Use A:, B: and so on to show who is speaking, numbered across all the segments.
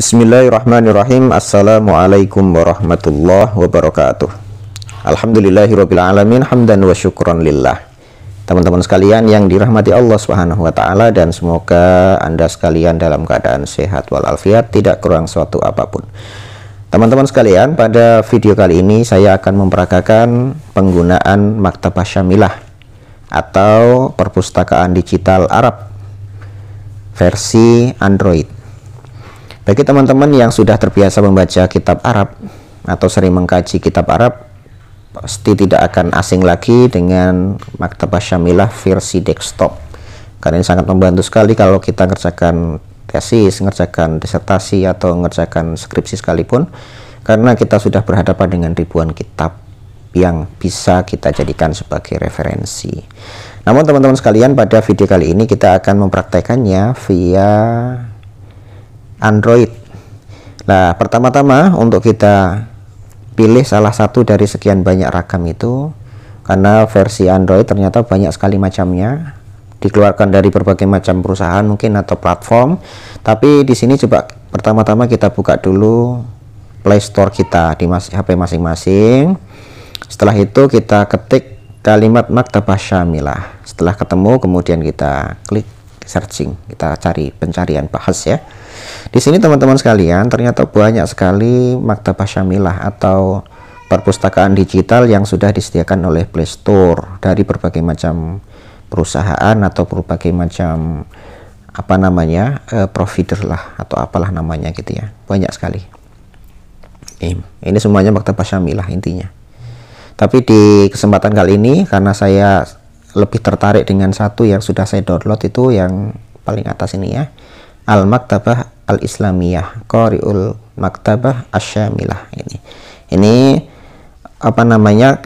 A: Bismillahirrahmanirrahim Assalamualaikum warahmatullahi wabarakatuh Alhamdulillahirrabbilalamin Hamdan wa syukran lillah Teman-teman sekalian yang dirahmati Allah subhanahu wa ta'ala Dan semoga anda sekalian dalam keadaan sehat walafiat Tidak kurang suatu apapun Teman-teman sekalian pada video kali ini Saya akan memperagakan penggunaan Maktabah Syamilah Atau Perpustakaan Digital Arab Versi Android bagi teman-teman yang sudah terbiasa membaca kitab Arab atau sering mengkaji kitab Arab, pasti tidak akan asing lagi dengan Maktabah Syamilah versi desktop. Karena ini sangat membantu sekali kalau kita ngerjakan tesis, ngerjakan disertasi atau ngerjakan skripsi sekalipun karena kita sudah berhadapan dengan ribuan kitab yang bisa kita jadikan sebagai referensi. Namun teman-teman sekalian pada video kali ini kita akan mempraktekannya via Android nah pertama-tama untuk kita pilih salah satu dari sekian banyak ragam itu karena versi Android ternyata banyak sekali macamnya dikeluarkan dari berbagai macam perusahaan mungkin atau platform tapi di sini coba pertama-tama kita buka dulu Play Store kita di mas HP masing-masing setelah itu kita ketik kalimat maktabah syamilah setelah ketemu kemudian kita klik searching kita cari pencarian bahas ya di sini teman-teman sekalian, ternyata banyak sekali maktabah syamilah atau perpustakaan digital yang sudah disediakan oleh Play Store dari berbagai macam perusahaan atau berbagai macam apa namanya Uh, provider lah atau apalah namanya gitu ya banyak sekali ini semuanya maktabah syamilah intinya tapi di kesempatan kali ini karena saya lebih tertarik dengan satu yang sudah saya download itu yang paling atas ini ya al maktabah al islamiyah Koriul maktabah asyamilah ini ini apa namanya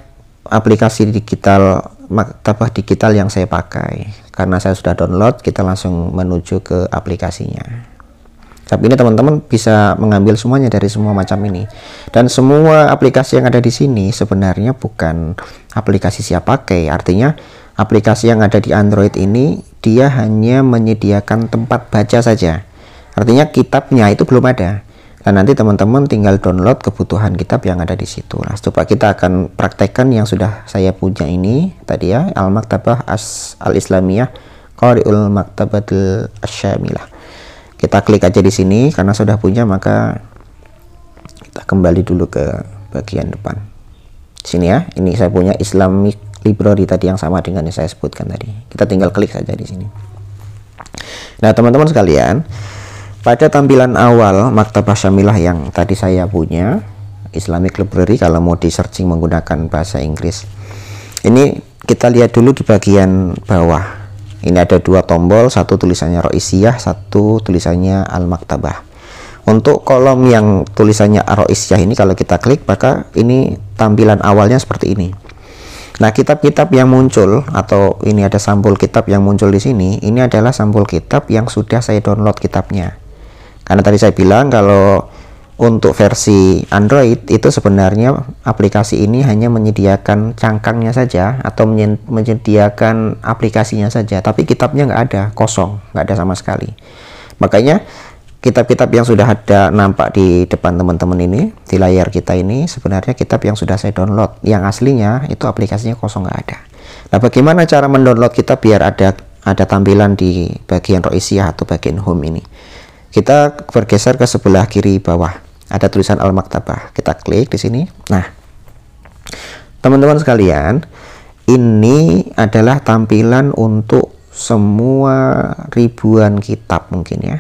A: aplikasi digital maktabah digital yang saya pakai karena saya sudah download kita langsung menuju ke aplikasinya tapi ini teman-teman bisa mengambil semuanya dari semua macam ini dan semua aplikasi yang ada di sini sebenarnya bukan aplikasi siap pakai artinya aplikasi yang ada di Android ini dia hanya menyediakan tempat baca saja artinya kitabnya itu belum ada dan nanti teman-teman tinggal download kebutuhan kitab yang ada di situ nah coba kita akan praktekkan yang sudah saya punya ini tadi ya Al-Maktabah Al-Islamiyah Qari'ul Maktabatul Asyamilah kita klik aja di sini karena sudah punya maka kita kembali dulu ke bagian depan sini ya ini saya punya Islamic library tadi yang sama dengan yang saya sebutkan tadi. Kita tinggal klik saja di sini. Nah, teman-teman sekalian, pada tampilan awal Maktabah Syamilah yang tadi saya punya, Islamic Library kalau mau di searching menggunakan bahasa Inggris. Ini kita lihat dulu di bagian bawah. Ini ada dua tombol, satu tulisannya Roisiyah, satu tulisannya Al-Maktabah. Untuk kolom yang tulisannya Roisiyah ini kalau kita klik maka ini tampilan awalnya seperti ini. Nah, kitab-kitab yang muncul atau ini ada sampul kitab yang muncul di sini, ini adalah sampul kitab yang sudah saya download kitabnya. Karena tadi saya bilang kalau untuk versi Android itu sebenarnya aplikasi ini hanya menyediakan cangkangnya saja atau menyediakan aplikasinya saja, tapi kitabnya nggak ada, kosong, nggak ada sama sekali. Makanya kitab-kitab yang sudah ada nampak di depan teman-teman ini di layar kita ini sebenarnya kitab yang sudah saya download yang aslinya itu aplikasinya kosong nggak ada nah bagaimana cara mendownload kita biar ada ada tampilan di bagian roisia atau bagian home ini kita bergeser ke sebelah kiri bawah ada tulisan al-maktabah kita klik di sini nah teman-teman sekalian ini adalah tampilan untuk semua ribuan kitab mungkin ya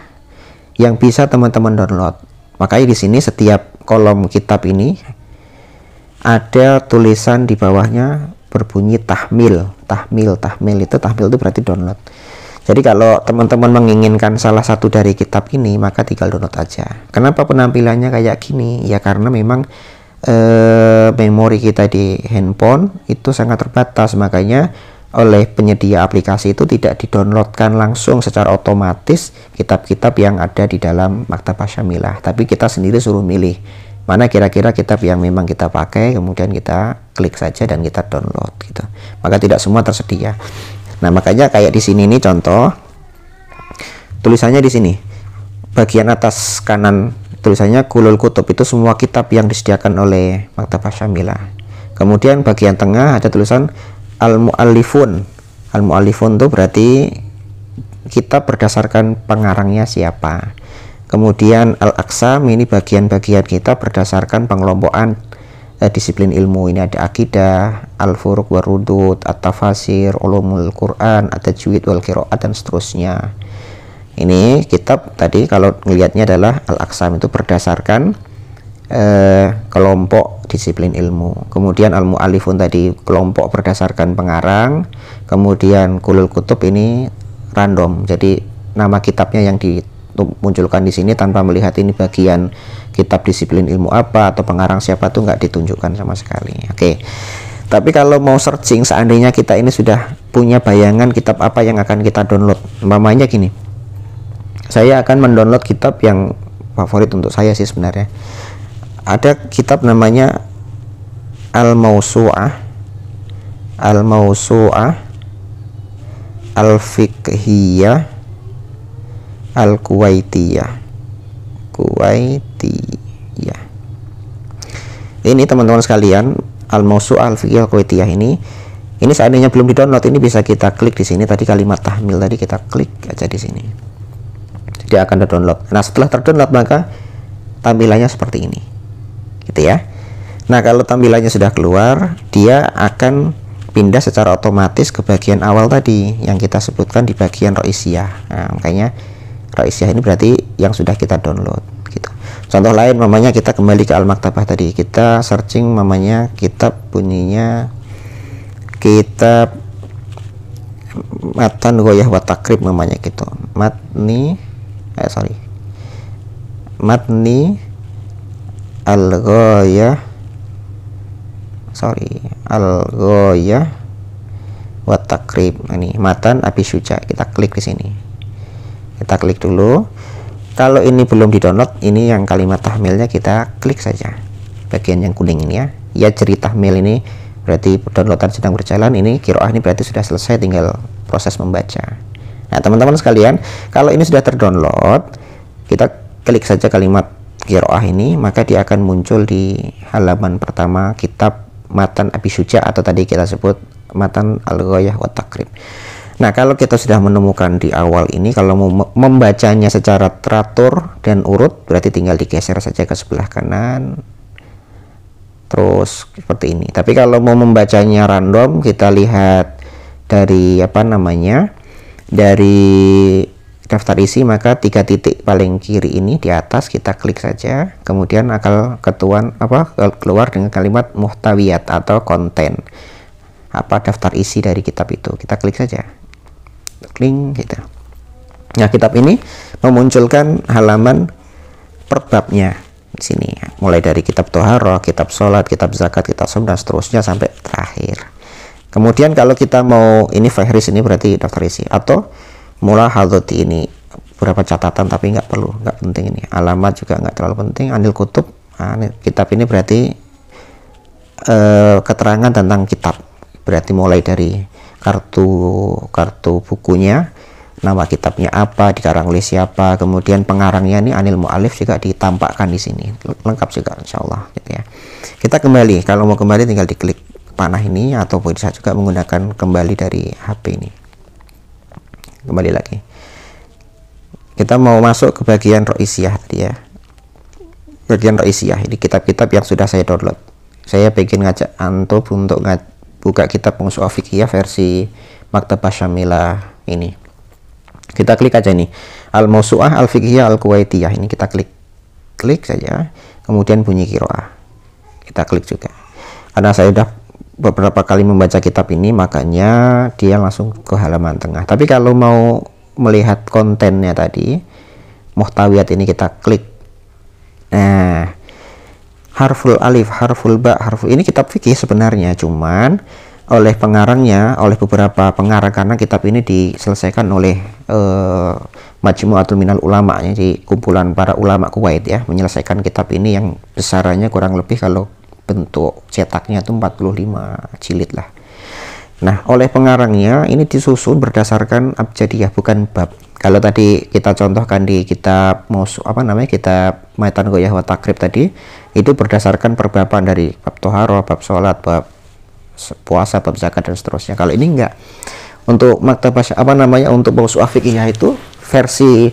A: yang bisa teman-teman download. Makanya di sini setiap kolom kitab ini ada tulisan di bawahnya berbunyi tahmil, tahmil, tahmil itu tahmil itu berarti download. Jadi kalau teman-teman menginginkan salah satu dari kitab ini maka tinggal download aja. Kenapa penampilannya kayak gini? Ya karena memang eh, memori kita di handphone itu sangat terbatas makanya oleh penyedia aplikasi itu tidak didownloadkan langsung secara otomatis kitab-kitab yang ada di dalam maktab Syamilah tapi kita sendiri suruh milih mana kira-kira kitab yang memang kita pakai kemudian kita klik saja dan kita download gitu maka tidak semua tersedia nah makanya kayak di sini nih contoh tulisannya di sini bagian atas kanan tulisannya kulul kutub itu semua kitab yang disediakan oleh maktab Syamilah kemudian bagian tengah ada tulisan al muallifun al muallifun itu berarti kita berdasarkan pengarangnya siapa kemudian al aksa ini bagian-bagian kita berdasarkan pengelompokan eh, disiplin ilmu ini ada akidah al furuq warudut at-tafasir ulumul quran at-tajwid wal qiraat dan seterusnya ini kitab tadi kalau ngelihatnya adalah al aksam itu berdasarkan Eh, kelompok disiplin ilmu kemudian al alifun tadi kelompok berdasarkan pengarang kemudian kulul kutub ini random jadi nama kitabnya yang dimunculkan di sini tanpa melihat ini bagian kitab disiplin ilmu apa atau pengarang siapa tuh nggak ditunjukkan sama sekali oke tapi kalau mau searching seandainya kita ini sudah punya bayangan kitab apa yang akan kita download umpamanya gini saya akan mendownload kitab yang favorit untuk saya sih sebenarnya ada kitab namanya Al-Mausu'ah Al-Mausu'ah Al-Fiqhiyah Al-Kuwaitiyah Kuwaitiyah Ini teman-teman sekalian Al-Mausu'ah Al-Fiqhiyah kuwaitiyah ini ini seandainya belum di download ini bisa kita klik di sini tadi kalimat tahmil tadi kita klik aja di sini jadi akan terdownload nah setelah terdownload maka tampilannya seperti ini gitu ya Nah kalau tampilannya sudah keluar dia akan pindah secara otomatis ke bagian awal tadi yang kita sebutkan di bagian roisiah nah, makanya roisiah ini berarti yang sudah kita download gitu contoh lain mamanya kita kembali ke al-maktabah tadi kita searching mamanya kitab bunyinya kitab matan goyah watakrib mamanya gitu matni eh sorry matni al ghaya sorry al ghaya wa takrib ini nah, matan api suca kita klik di sini kita klik dulu kalau ini belum didownload ini yang kalimat tahmilnya kita klik saja bagian yang kuning ini ya ya cerita tahmil ini berarti downloadan sedang berjalan ini kiroah ini berarti sudah selesai tinggal proses membaca nah teman-teman sekalian kalau ini sudah terdownload kita klik saja kalimat kiroah ini maka dia akan muncul di halaman pertama kitab matan Abi Suja atau tadi kita sebut matan Al-Ghayah wa Takrib. Nah, kalau kita sudah menemukan di awal ini kalau mau membacanya secara teratur dan urut berarti tinggal digeser saja ke sebelah kanan. Terus seperti ini. Tapi kalau mau membacanya random kita lihat dari apa namanya? dari daftar isi maka tiga titik paling kiri ini di atas kita klik saja kemudian akan ketuan apa keluar dengan kalimat muhtawiyat atau konten apa daftar isi dari kitab itu kita klik saja link gitu nah kitab ini memunculkan halaman perbabnya di sini mulai dari kitab toharoh kitab sholat kitab zakat kitab som dan seterusnya sampai terakhir kemudian kalau kita mau ini fahris ini berarti daftar isi atau mula mulahadati ini beberapa catatan tapi nggak perlu nggak penting ini alamat juga nggak terlalu penting anil kutub nah, kitab ini berarti eh, keterangan tentang kitab berarti mulai dari kartu kartu bukunya nama kitabnya apa dikarang oleh siapa kemudian pengarangnya ini anil mu'alif juga ditampakkan di sini lengkap juga insyaallah gitu ya kita kembali kalau mau kembali tinggal diklik panah ini atau bisa juga menggunakan kembali dari HP ini kembali lagi kita mau masuk ke bagian Roisiah tadi ya bagian Roisiah ini kitab-kitab yang sudah saya download saya bikin ngajak antum untuk ngaj buka kitab musuh fikih versi Maktabah Syamila ini kita klik aja nih al musuah al fiqhiyah al kuwaitiyah ini kita klik klik saja kemudian bunyi kiroah kita klik juga karena saya udah beberapa kali membaca kitab ini makanya dia langsung ke halaman tengah tapi kalau mau melihat kontennya tadi muhtawiyat ini kita klik nah harful alif harful ba harful ini kitab fikih sebenarnya cuman oleh pengarangnya oleh beberapa pengarang karena kitab ini diselesaikan oleh eh, Majmu'atul Minal Ulama jadi kumpulan para ulama Kuwait ya menyelesaikan kitab ini yang besarannya kurang lebih kalau bentuk cetaknya itu 45 jilid lah nah oleh pengarangnya ini disusun berdasarkan abjadiyah bukan bab kalau tadi kita contohkan di kitab mau apa namanya kitab Maitan Goyah wa Takrib tadi itu berdasarkan perbapan dari bab toharo, bab sholat, bab puasa, bab zakat dan seterusnya kalau ini enggak untuk maktabah apa namanya untuk musuh afikiyah itu versi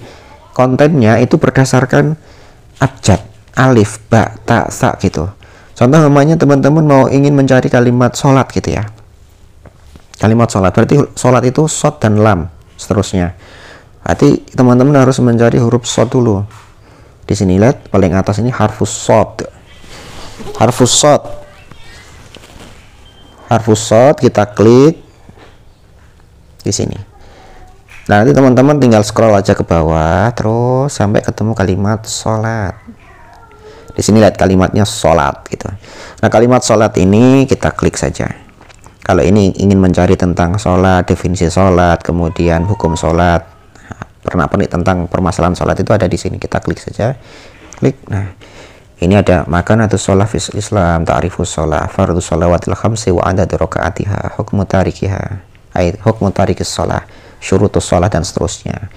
A: kontennya itu berdasarkan abjad alif ba ta sa gitu Contoh namanya teman-teman mau ingin mencari kalimat sholat gitu ya. Kalimat sholat berarti sholat itu sot dan lam seterusnya. Berarti teman-teman harus mencari huruf sot dulu. Di sini lihat paling atas ini harfus sot. Harfus sot. Harfus sot kita klik di sini. Nah, nanti teman-teman tinggal scroll aja ke bawah terus sampai ketemu kalimat sholat. Di sini lihat kalimatnya sholat gitu. Nah kalimat sholat ini kita klik saja. Kalau ini ingin mencari tentang sholat, definisi sholat, kemudian hukum sholat, pernah pernik tentang permasalahan sholat itu ada di sini. Kita klik saja. Klik. Nah ini ada makan atau sholat Islam, ta'rifus sholat, fardhu sholawatil khamsi wa anda atiha hukum tarikiha, hukum tarikis sholat, syurutus sholat dan seterusnya.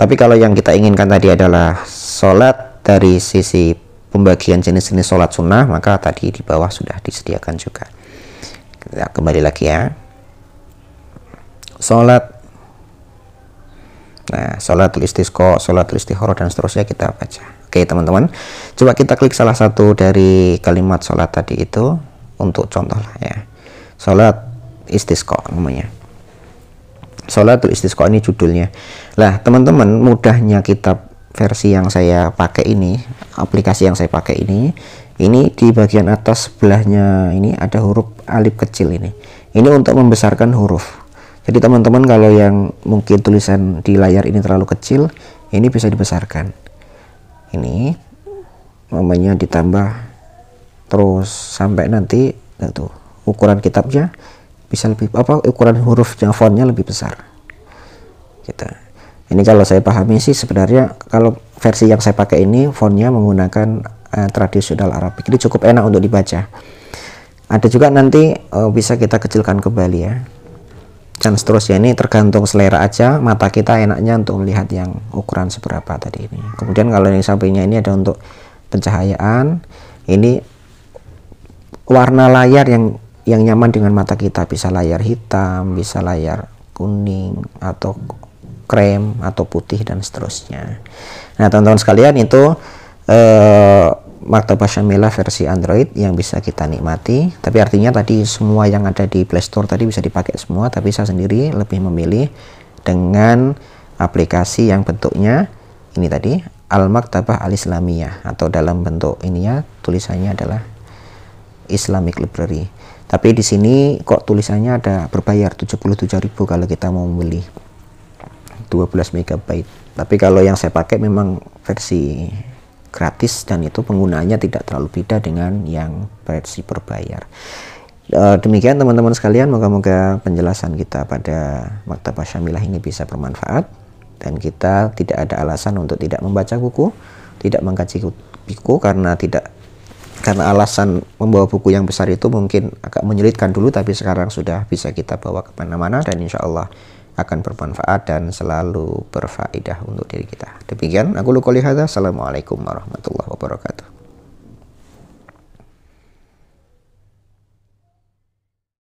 A: Tapi kalau yang kita inginkan tadi adalah sholat dari sisi pembagian jenis-jenis sholat sunnah maka tadi di bawah sudah disediakan juga kita ya, kembali lagi ya sholat Nah, sholat listisko sholat listihoro dan seterusnya kita baca. Oke teman-teman, coba kita klik salah satu dari kalimat sholat tadi itu untuk contoh lah ya. Sholat istisqo namanya. Sholat istisqo ini judulnya. Lah teman-teman, mudahnya kita versi yang saya pakai ini aplikasi yang saya pakai ini ini di bagian atas sebelahnya ini ada huruf alif kecil ini ini untuk membesarkan huruf jadi teman-teman kalau yang mungkin tulisan di layar ini terlalu kecil ini bisa dibesarkan ini namanya ditambah terus sampai nanti tuh ukuran kitabnya bisa lebih apa ukuran hurufnya fontnya lebih besar kita gitu ini kalau saya pahami sih sebenarnya kalau versi yang saya pakai ini fontnya menggunakan uh, tradisional Arabic ini cukup enak untuk dibaca ada juga nanti uh, bisa kita kecilkan kembali ya dan seterusnya ini tergantung selera aja mata kita enaknya untuk melihat yang ukuran seberapa tadi ini kemudian kalau yang sampingnya ini ada untuk pencahayaan ini warna layar yang yang nyaman dengan mata kita bisa layar hitam bisa layar kuning atau krem atau putih dan seterusnya. Nah, teman-teman sekalian itu eh, Martabah Syamila versi Android yang bisa kita nikmati. Tapi artinya tadi semua yang ada di Play Store tadi bisa dipakai semua, tapi saya sendiri lebih memilih dengan aplikasi yang bentuknya ini tadi Al-Maktabah Al-Islamiyah atau dalam bentuk ini ya tulisannya adalah Islamic Library. Tapi di sini kok tulisannya ada berbayar 77.000 kalau kita mau membeli. 12 MB tapi kalau yang saya pakai memang versi gratis dan itu penggunanya tidak terlalu beda dengan yang versi berbayar e, demikian teman-teman sekalian moga-moga penjelasan kita pada Maktabah Syamilah ini bisa bermanfaat dan kita tidak ada alasan untuk tidak membaca buku tidak mengkaji buku karena tidak karena alasan membawa buku yang besar itu mungkin agak menyulitkan dulu tapi sekarang sudah bisa kita bawa kemana-mana dan insya Allah akan bermanfaat dan selalu berfaedah untuk diri kita. Demikian aku luka Assalamualaikum warahmatullahi wabarakatuh.